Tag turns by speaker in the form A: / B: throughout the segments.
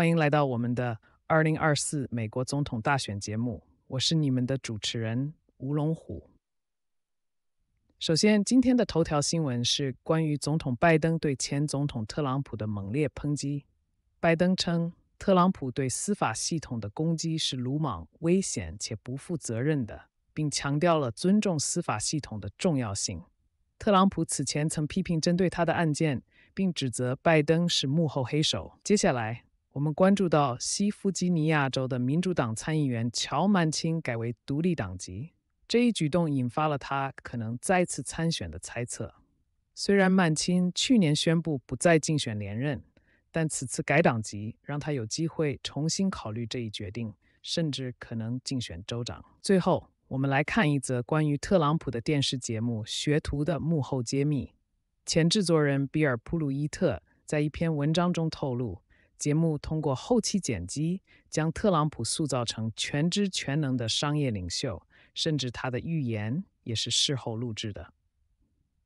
A: 欢迎来到我们的二零二四美国总统大选节目，我是你们的主持人吴龙虎。首先，今天的头条新闻是关于总统拜登对前总统特朗普的猛烈抨击。拜登称，特朗普对司法系统的攻击是鲁莽、危险且不负责任的，并强调了尊重司法系统的重要性。特朗普此前曾批评针对他的案件，并指责拜登是幕后黑手。接下来。我们关注到西弗吉尼亚州的民主党参议员乔曼钦改为独立党籍，这一举动引发了他可能再次参选的猜测。虽然曼钦去年宣布不再竞选连任，但此次改党籍让他有机会重新考虑这一决定，甚至可能竞选州长。最后，我们来看一则关于特朗普的电视节目《学徒》的幕后揭秘。前制作人比尔普鲁伊特在一篇文章中透露。节目通过后期剪辑将特朗普塑造成全知全能的商业领袖，甚至他的预言也是事后录制的。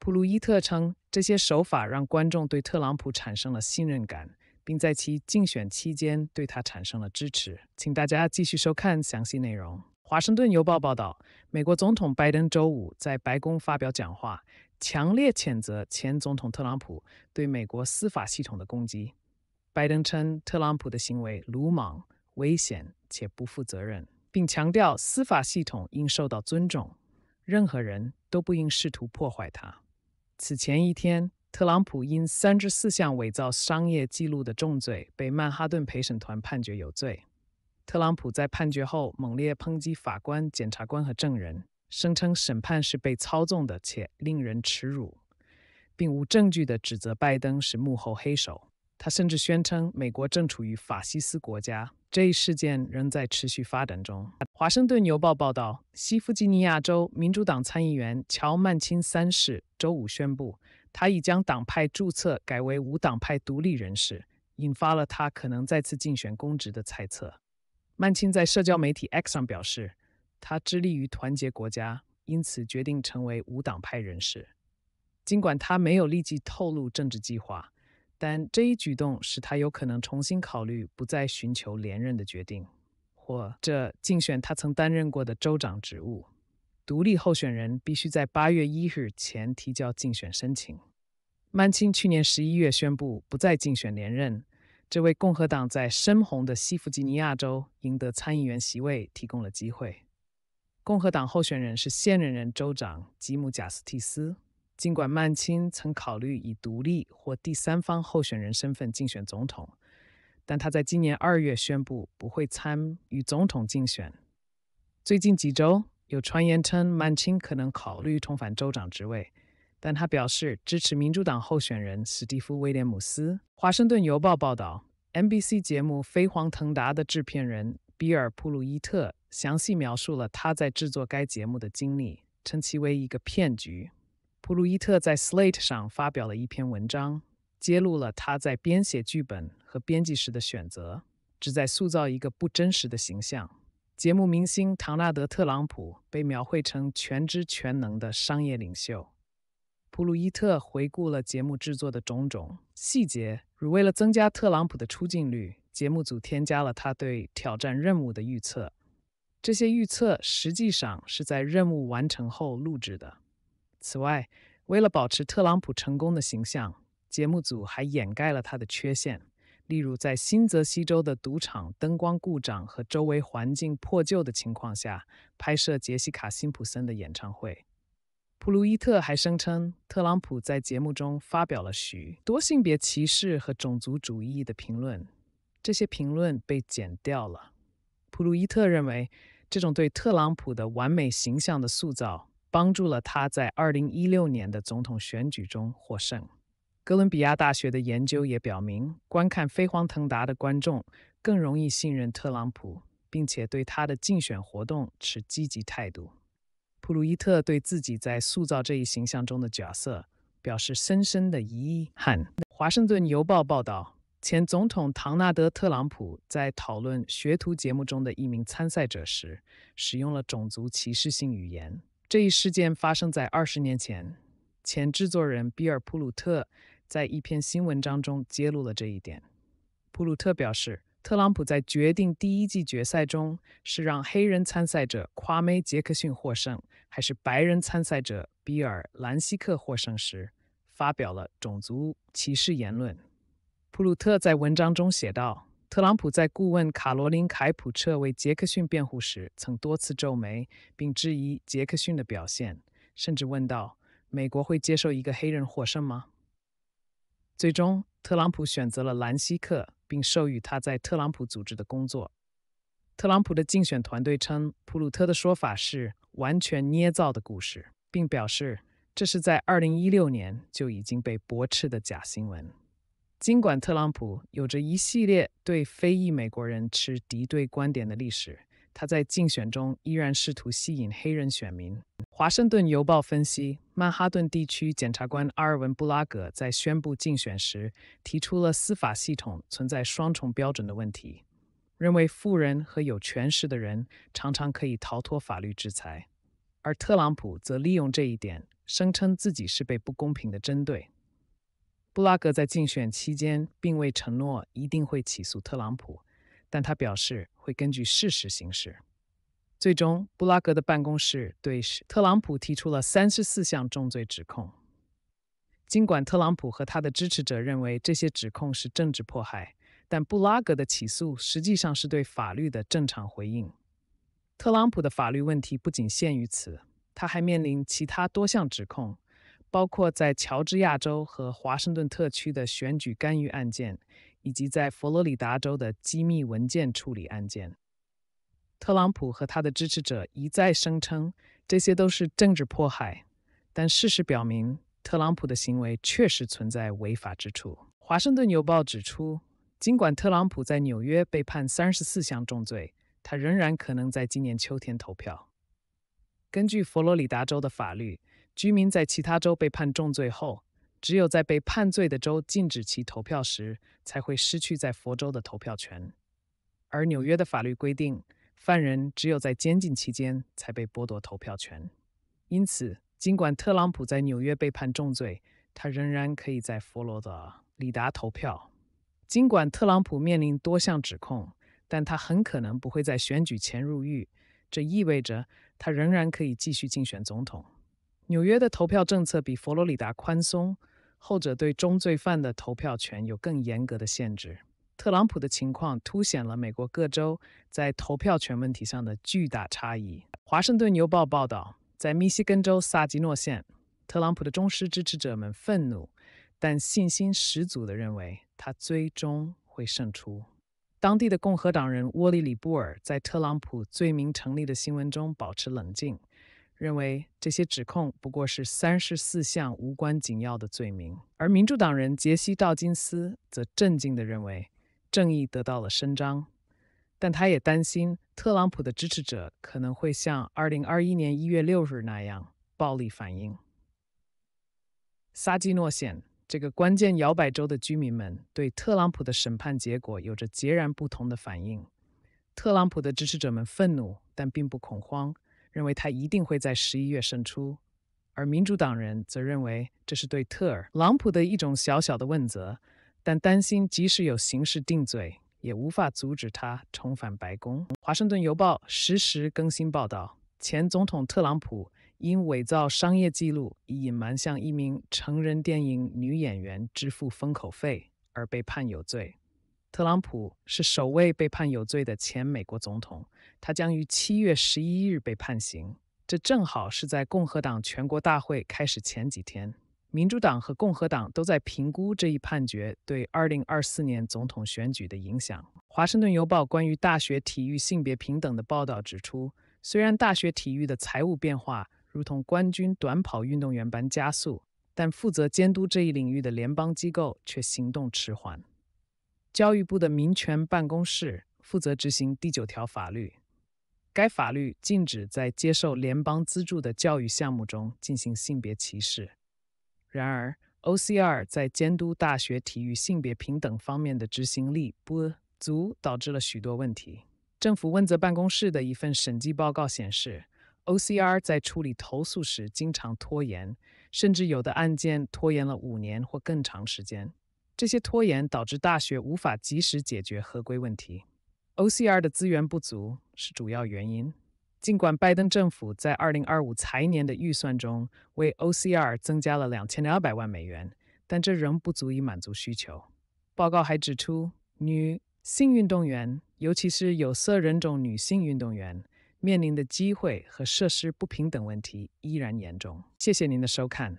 A: 普鲁伊特称，这些手法让观众对特朗普产生了信任感，并在其竞选期间对他产生了支持。请大家继续收看详细内容。华盛顿邮报报道，美国总统拜登周五在白宫发表讲话，强烈谴责前总统特朗普对美国司法系统的攻击。拜登称，特朗普的行为鲁莽、危险且不负责任，并强调司法系统应受到尊重，任何人都不应试图破坏它。此前一天，特朗普因三至四项伪造商业记录的重罪，被曼哈顿陪审团判决有罪。特朗普在判决后猛烈抨击法官、检察官和证人，声称审判是被操纵的且令人耻辱，并无证据地指责拜登是幕后黑手。他甚至宣称，美国正处于法西斯国家。这一事件仍在持续发展中。《华盛顿邮报》报道，西弗吉尼亚州民主党参议员乔·曼钦三世周五宣布，他已将党派注册改为无党派独立人士，引发了他可能再次竞选公职的猜测。曼钦在社交媒体 X 上表示，他致力于团结国家，因此决定成为无党派人士。尽管他没有立即透露政治计划。但这一举动使他有可能重新考虑不再寻求连任的决定，或这竞选他曾担任过的州长职务。独立候选人必须在八月一日前提交竞选申请。曼青去年十一月宣布不再竞选连任，这为共和党在深红的西弗吉尼亚州赢得参议员席位提供了机会。共和党候选人是现任州长吉姆·贾斯蒂斯。尽管曼青曾考虑以独立或第三方候选人身份竞选总统，但他在今年二月宣布不会参与总统竞选。最近几周有传言称曼青可能考虑重返州长职位，但他表示支持民主党候选人史蒂夫·威廉姆斯。《华盛顿邮报》报道，NBC 节目《飞黄腾达》的制片人比尔·普鲁伊特详细描述了他在制作该节目的经历，称其为一个骗局。普鲁伊特在《Slate》上发表了一篇文章，揭露了他在编写剧本和编辑时的选择，旨在塑造一个不真实的形象。节目明星唐纳德·特朗普被描绘成全知全能的商业领袖。普鲁伊特回顾了节目制作的种种细节，如为了增加特朗普的出镜率，节目组添加了他对挑战任务的预测。这些预测实际上是在任务完成后录制的。此外，为了保持特朗普成功的形象，节目组还掩盖了他的缺陷，例如在新泽西州的赌场灯光故障和周围环境破旧的情况下拍摄杰西卡·辛普森的演唱会。普鲁伊特还声称，特朗普在节目中发表了许多性别歧视和种族主义的评论，这些评论被剪掉了。普鲁伊特认为，这种对特朗普的完美形象的塑造。帮助了他在二零一六年的总统选举中获胜。哥伦比亚大学的研究也表明，观看《飞黄腾达》的观众更容易信任特朗普，并且对他的竞选活动持积极态度。普鲁伊特对自己在塑造这一形象中的角色表示深深的遗憾。《华盛顿邮报》报道，前总统唐纳德·特朗普在讨论《学徒》节目中的一名参赛者时，使用了种族歧视性语言。这一事件发生在二十年前，前制作人比尔普鲁特在一篇新文章中揭露了这一点。普鲁特表示，特朗普在决定第一季决赛中是让黑人参赛者夸梅·杰克逊获胜，还是白人参赛者比尔·兰西克获胜时，发表了种族歧视言论。普鲁特在文章中写道。特朗普在顾问卡罗琳·凯普彻为杰克逊辩护时，曾多次皱眉，并质疑杰克逊的表现，甚至问道：“美国会接受一个黑人获胜吗？”最终，特朗普选择了兰希克，并授予他在特朗普组织的工作。特朗普的竞选团队称，普鲁特的说法是完全捏造的故事，并表示这是在2016年就已经被驳斥的假新闻。尽管特朗普有着一系列对非裔美国人持敌对观点的历史，他在竞选中依然试图吸引黑人选民。华盛顿邮报分析，曼哈顿地区检察官阿尔文·布拉格在宣布竞选时提出了司法系统存在双重标准的问题，认为富人和有权势的人常常可以逃脱法律制裁，而特朗普则利用这一点，声称自己是被不公平的针对。布拉格在竞选期间并未承诺一定会起诉特朗普，但他表示会根据事实行事。最终，布拉格的办公室对特朗普提出了三十四项重罪指控。尽管特朗普和他的支持者认为这些指控是政治迫害，但布拉格的起诉实际上是对法律的正常回应。特朗普的法律问题不仅限于此，他还面临其他多项指控。包括在乔治亚州和华盛顿特区的选举干预案件，以及在佛罗里达州的机密文件处理案件，特朗普和他的支持者一再声称这些都是政治迫害，但事实表明，特朗普的行为确实存在违法之处。华盛顿邮报指出，尽管特朗普在纽约被判三十四项重罪，他仍然可能在今年秋天投票。根据佛罗里达州的法律。居民在其他州被判重罪后，只有在被判罪的州禁止其投票时，才会失去在佛州的投票权。而纽约的法律规定，犯人只有在监禁期间才被剥夺投票权。因此，尽管特朗普在纽约被判重罪，他仍然可以在佛罗里达投票。尽管特朗普面临多项指控，但他很可能不会在选举前入狱，这意味着他仍然可以继续竞选总统。纽约的投票政策比佛罗里达宽松，后者对中罪犯的投票权有更严格的限制。特朗普的情况凸显了美国各州在投票权问题上的巨大差异。《华盛顿邮报》报道，在密西根州萨吉诺县，特朗普的忠实支持者们愤怒，但信心十足地认为他最终会胜出。当地的共和党人沃利里布尔在特朗普罪名成立的新闻中保持冷静。认为这些指控不过是三十四项无关紧要的罪名，而民主党人杰西·道金斯则镇静地认为正义得到了伸张，但他也担心特朗普的支持者可能会像2021年1月6日那样暴力反应。萨基诺县这个关键摇摆州的居民们对特朗普的审判结果有着截然不同的反应，特朗普的支持者们愤怒但并不恐慌。认为他一定会在十一月胜出，而民主党人则认为这是对特朗普的一种小小的问责，但担心即使有刑事定罪，也无法阻止他重返白宫。《华盛顿邮报》实时更新报道：前总统特朗普因伪造商业记录以隐瞒向一名成人电影女演员支付封口费而被判有罪。特朗普是首位被判有罪的前美国总统，他将于七月十一日被判刑，这正好是在共和党全国大会开始前几天。民主党和共和党都在评估这一判决对二零二四年总统选举的影响。《华盛顿邮报》关于大学体育性别平等的报道指出，虽然大学体育的财务变化如同冠军短跑运动员般加速，但负责监督这一领域的联邦机构却行动迟缓。教育部的民权办公室负责执行第九条法律，该法律禁止在接受联邦资助的教育项目中进行性别歧视。然而，OCR 在监督大学体育性别平等方面的执行力不足，导致了许多问题。政府问责办公室的一份审计报告显示，OCR 在处理投诉时经常拖延，甚至有的案件拖延了五年或更长时间。这些拖延导致大学无法及时解决合规问题。OCR 的资源不足是主要原因。尽管拜登政府在2025财年的预算中为 OCR 增加了2200万美元，但这仍不足以满足需求。报告还指出，女性运动员，尤其是有色人种女性运动员，面临的机会和设施不平等问题依然严重。谢谢您的收看。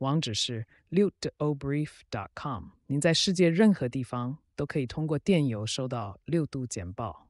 A: 网址是 o 六度简报点 com。您在世界任何地方都可以通过电邮收到六度简报。